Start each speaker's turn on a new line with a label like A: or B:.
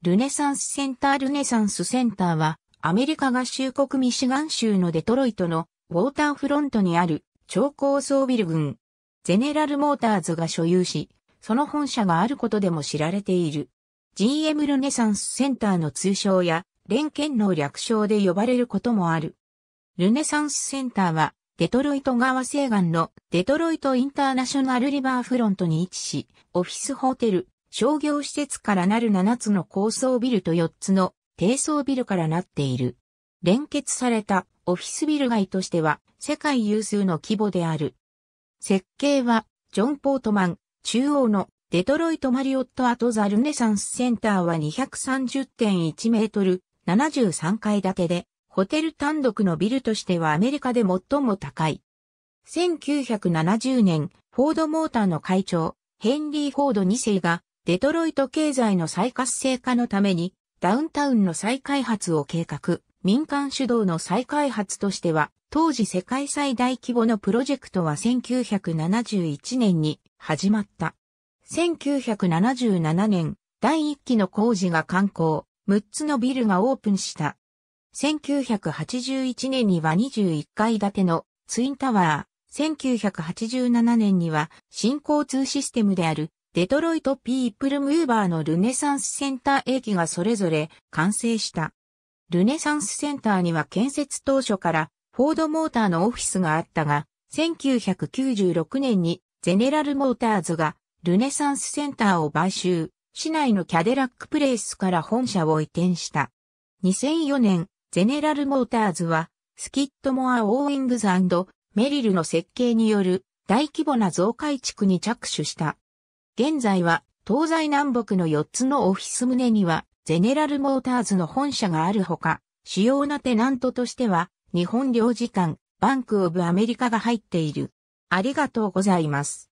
A: ルネサンスセンタールネサンスセンターは、アメリカ合衆国ミシガン州のデトロイトのウォーターフロントにある超高層ビル群。ゼネラルモーターズが所有し、その本社があることでも知られている。GM ルネサンスセンターの通称や、連県の略称で呼ばれることもある。ルネサンスセンターは、デトロイト川西岸のデトロイトインターナショナルリバーフロントに位置し、オフィスホテル、商業施設からなる7つの高層ビルと4つの低層ビルからなっている。連結されたオフィスビル街としては世界有数の規模である。設計はジョン・ポートマン、中央のデトロイト・マリオット・アト・ザ・ルネサンス・センターは230.1メートル、73階建てで、ホテル単独のビルとしてはアメリカで最も高い。1970年、フォード・モーターの会長、ヘンリー・フォード2世がデトロイト経済の再活性化のために、ダウンタウンの再開発を計画、民間主導の再開発としては、当時世界最大規模のプロジェクトは1971年に始まった。1977年、第1期の工事が完工、6つのビルがオープンした。1981年には21階建てのツインタワー、1987年には新交通システムであるデトロイト・ピープル・ムーバーのルネサンスセンター駅がそれぞれ完成した。ルネサンスセンターには建設当初からフォードモーターのオフィスがあったが、1996年にゼネラルモーターズがルネサンスセンターを買収、市内のキャデラックプレイスから本社を移転した。2004年、ゼネラルモーターズは、スキットモア・オーウィングズメリルの設計による大規模な増改築に着手した。現在は東西南北の4つのオフィス棟にはゼネラルモーターズの本社があるほか、主要なテナントとしては日本領事館、バンクオブアメリカが入っている。ありがとうございます。